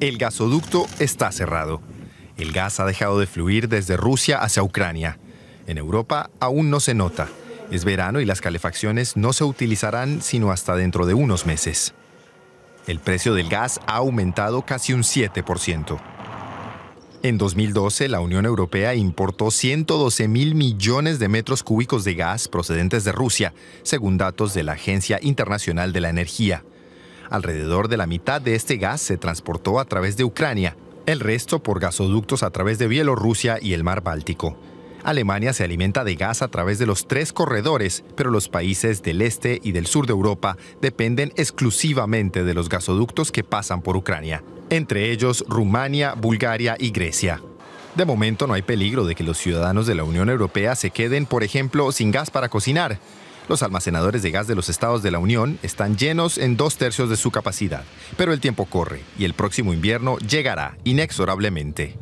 el gasoducto está cerrado. El gas ha dejado de fluir desde Rusia hacia Ucrania. En Europa aún no se nota. Es verano y las calefacciones no se utilizarán sino hasta dentro de unos meses. El precio del gas ha aumentado casi un 7%. En 2012, la Unión Europea importó 112 mil millones de metros cúbicos de gas procedentes de Rusia, según datos de la Agencia Internacional de la Energía. Alrededor de la mitad de este gas se transportó a través de Ucrania, el resto por gasoductos a través de Bielorrusia y el mar Báltico. Alemania se alimenta de gas a través de los tres corredores, pero los países del este y del sur de Europa dependen exclusivamente de los gasoductos que pasan por Ucrania, entre ellos Rumania, Bulgaria y Grecia. De momento no hay peligro de que los ciudadanos de la Unión Europea se queden, por ejemplo, sin gas para cocinar, los almacenadores de gas de los estados de la Unión están llenos en dos tercios de su capacidad, pero el tiempo corre y el próximo invierno llegará inexorablemente.